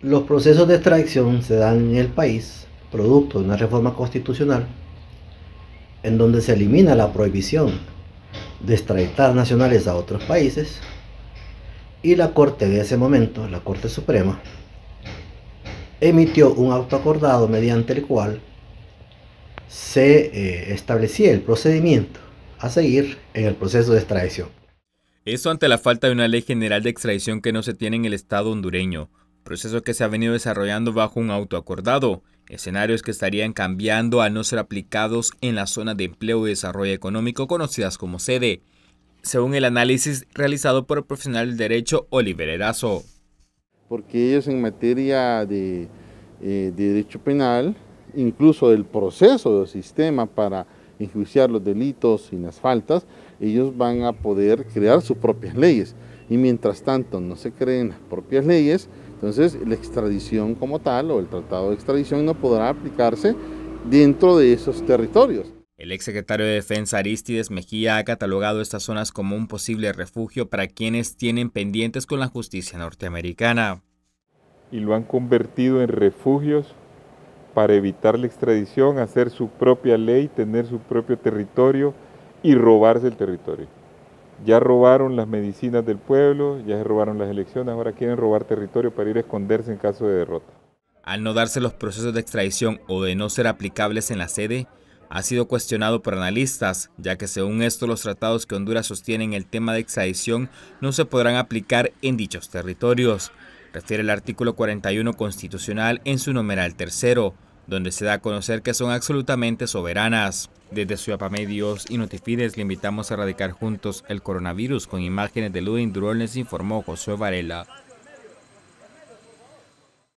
Los procesos de extradición se dan en el país, producto de una reforma constitucional, en donde se elimina la prohibición de extraditar nacionales a otros países y la Corte de ese momento, la Corte Suprema, emitió un auto acordado mediante el cual se eh, establecía el procedimiento a seguir en el proceso de extradición. Eso ante la falta de una ley general de extradición que no se tiene en el Estado hondureño proceso que se ha venido desarrollando bajo un autoacordado, acordado, escenarios que estarían cambiando al no ser aplicados en la zona de empleo y desarrollo económico conocidas como sede, según el análisis realizado por el profesional del derecho Oliver Erazo. Porque ellos en materia eh, de, derecho penal, incluso del proceso del sistema para enjuiciar los delitos y las faltas, ellos van a poder crear sus propias leyes. Y mientras tanto no se creen las propias leyes, entonces, la extradición como tal o el tratado de extradición no podrá aplicarse dentro de esos territorios. El exsecretario de Defensa Aristides Mejía ha catalogado estas zonas como un posible refugio para quienes tienen pendientes con la justicia norteamericana. Y lo han convertido en refugios para evitar la extradición, hacer su propia ley, tener su propio territorio y robarse el territorio. Ya robaron las medicinas del pueblo, ya se robaron las elecciones, ahora quieren robar territorio para ir a esconderse en caso de derrota. Al no darse los procesos de extradición o de no ser aplicables en la sede, ha sido cuestionado por analistas, ya que según esto los tratados que Honduras sostiene en el tema de extradición no se podrán aplicar en dichos territorios. Refiere el artículo 41 constitucional en su numeral tercero, donde se da a conocer que son absolutamente soberanas. Desde Ciudad Medios y Notifides le invitamos a erradicar juntos el coronavirus con imágenes de Ludwig les informó José Varela.